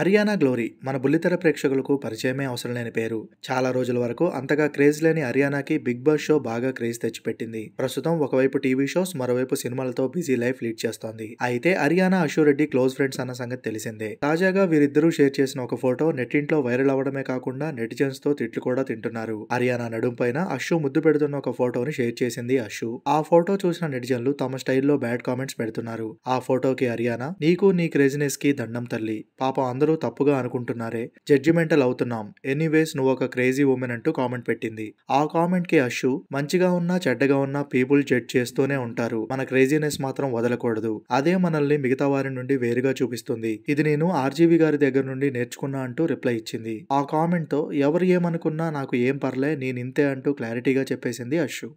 Haryana glory మన బుల్లితెర ప్రేక్షకులకు పరిచయమే అవసరం లేని పేరు చాలా రోజుల వరకు అంతగా క్రేజ్ లేని హర్యానాకి బిగ్ బాస్ షో బాగా క్రేజ్ తెచ్చిపెట్టింది ప్రస్తుతం ఒకవైపు టీవీ షోస్ మరోవైపు సినిమాలతో బిజీ లైఫ్ లీడ్ చేస్తోంది అయితే హర్యానా రెడ్డి క్లోజ్ ఫ్రెండ్స్ అన్న సంగతి తెలిసిందే తాజాగా వీరిద్దరూ షేర్ చేసిన ఒక ఫోటో నెట్టింట్లో వైరల్ అవడమే కాకుండా నెటిజన్స్ తో తిట్లు కూడా తింటున్నారు హర్యానా నడుం పైన అశు ముద్దు పెడుతున్న ఒక ఫోటోని షేర్ చేసింది అశు ఆ ఫోటో చూసిన నెటిజన్లు తమ స్టైల్లో బ్యాడ్ కామెంట్స్ పెడుతున్నారు ఆ ఫోటోకి హర్యానా నీకు నీ క్రేజినెస్ కి దండం తల్లి పాపం అందరూ అందరూ తప్పుగా అనుకుంటున్నారే జడ్జిమెంటల్ అవుతున్నాం ఎనీవేస్ నువ్వు ఒక క్రేజీ ఉమెన్ అంటూ కామెంట్ పెట్టింది ఆ కామెంట్ కి అశు మంచిగా ఉన్నా చెడ్డగా ఉన్నా పీపుల్ జడ్జ్ చేస్తూనే ఉంటారు మన క్రేజీనెస్ మాత్రం వదలకూడదు అదే మనల్ని మిగతా వారి నుండి వేరుగా చూపిస్తుంది ఇది నేను ఆర్జీవి గారి దగ్గర నుండి నేర్చుకున్నా అంటూ రిప్లై ఇచ్చింది ఆ కామెంట్ తో ఎవరు ఏమనుకున్నా నాకు ఏం పర్లే నేను ఇంతే అంటూ క్లారిటీగా చెప్పేసింది అశు